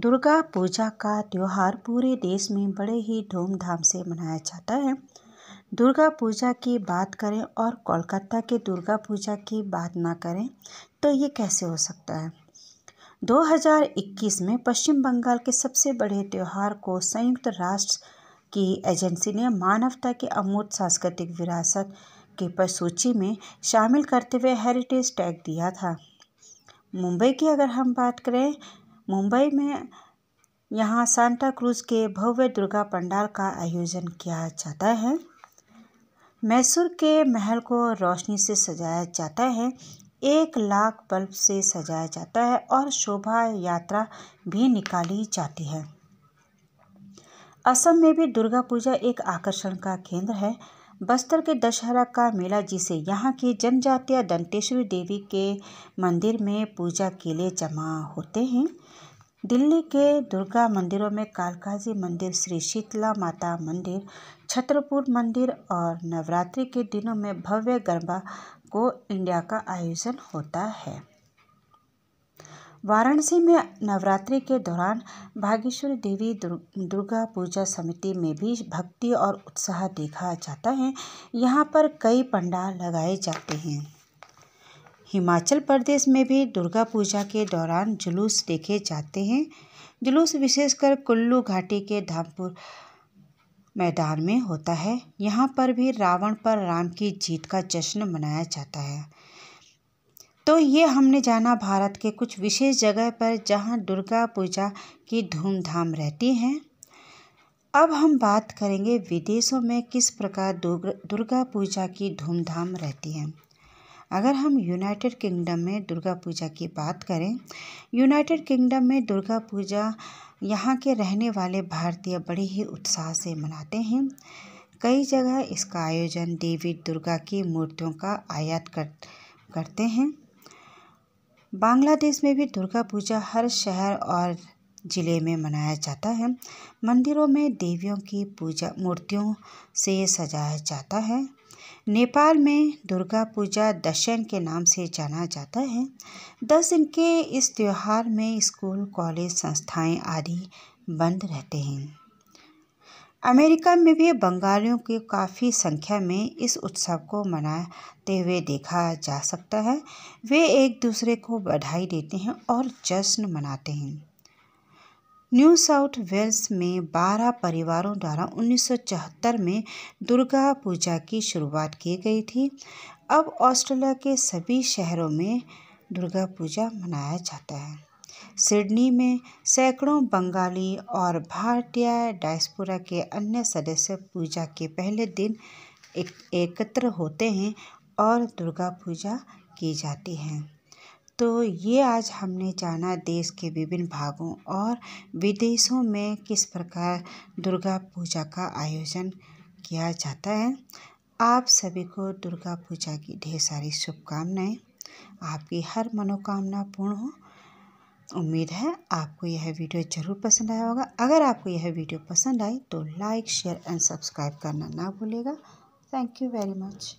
दुर्गा पूजा का त्यौहार पूरे देश में बड़े ही धूमधाम से मनाया जाता है दुर्गा पूजा की बात करें और कोलकाता के दुर्गा पूजा की बात ना करें तो ये कैसे हो सकता है 2021 में पश्चिम बंगाल के सबसे बड़े त्यौहार को संयुक्त राष्ट्र की एजेंसी ने मानवता के अमूर्त सांस्कृतिक विरासत के पर सूची में शामिल करते हुए हेरिटेज टैग दिया था मुंबई की अगर हम बात करें मुंबई में यहाँ सांता क्रूज के भव्य दुर्गा पंडाल का आयोजन किया जाता है मैसूर के महल को रोशनी से सजाया जाता है एक लाख बल्ब से सजाया जाता है और शोभा यात्रा भी निकाली जाती है असम में भी दुर्गा पूजा एक आकर्षण का केंद्र है बस्तर के दशहरा का मेला जिसे यहाँ की जनजातीय दंतेश्वरी देवी के मंदिर में पूजा के लिए जमा होते हैं दिल्ली के दुर्गा मंदिरों में कालकाजी मंदिर श्री शीतला माता मंदिर छत्रपुर मंदिर और नवरात्रि के दिनों में भव्य गरबा को इंडिया का आयोजन होता है वाराणसी में नवरात्रि के दौरान बागेश्वरी देवी दुर्गा पूजा समिति में भी भक्ति और उत्साह देखा जाता है यहाँ पर कई पंडाल लगाए जाते हैं हिमाचल प्रदेश में भी दुर्गा पूजा के दौरान जुलूस देखे जाते हैं जुलूस विशेषकर कुल्लू घाटी के धामपुर मैदान में होता है यहाँ पर भी रावण पर राम की जीत का जश्न मनाया जाता है तो ये हमने जाना भारत के कुछ विशेष जगह पर जहाँ दुर्गा पूजा की धूमधाम रहती हैं अब हम बात करेंगे विदेशों में किस प्रकार दुर्गा पूजा की धूमधाम रहती है अगर हम यूनाइटेड किंगडम में दुर्गा पूजा की बात करें यूनाइटेड किंगडम में दुर्गा पूजा यहाँ के रहने वाले भारतीय बड़े ही उत्साह से मनाते हैं कई जगह इसका आयोजन देवी दुर्गा की मूर्तियों का आयात कर करते हैं बांग्लादेश में भी दुर्गा पूजा हर शहर और ज़िले में मनाया जाता है मंदिरों में देवियों की पूजा मूर्तियों से सजाया जाता है नेपाल में दुर्गा पूजा दशहन के नाम से जाना जाता है दस दिन के इस त्यौहार में स्कूल कॉलेज संस्थाएं आदि बंद रहते हैं अमेरिका में भी बंगालियों की काफ़ी संख्या में इस उत्सव को मनाते हुए देखा जा सकता है वे एक दूसरे को बधाई देते हैं और जश्न मनाते हैं न्यू साउथ वेल्स में 12 परिवारों द्वारा 1974 में दुर्गा पूजा की शुरुआत की गई थी अब ऑस्ट्रेलिया के सभी शहरों में दुर्गा पूजा मनाया जाता है सिडनी में सैकड़ों बंगाली और भारतीय डायस्पोरा के अन्य सदस्य पूजा के पहले दिन एक एकत्र होते हैं और दुर्गा पूजा की जाती है तो ये आज हमने जाना देश के विभिन्न भागों और विदेशों में किस प्रकार दुर्गा पूजा का आयोजन किया जाता है आप सभी को दुर्गा पूजा की ढेर सारी शुभकामनाएं आपकी हर मनोकामना पूर्ण हो उम्मीद है आपको यह वीडियो ज़रूर पसंद आया होगा अगर आपको यह वीडियो पसंद आई तो लाइक शेयर एंड सब्सक्राइब करना ना भूलेगा थैंक यू वेरी मच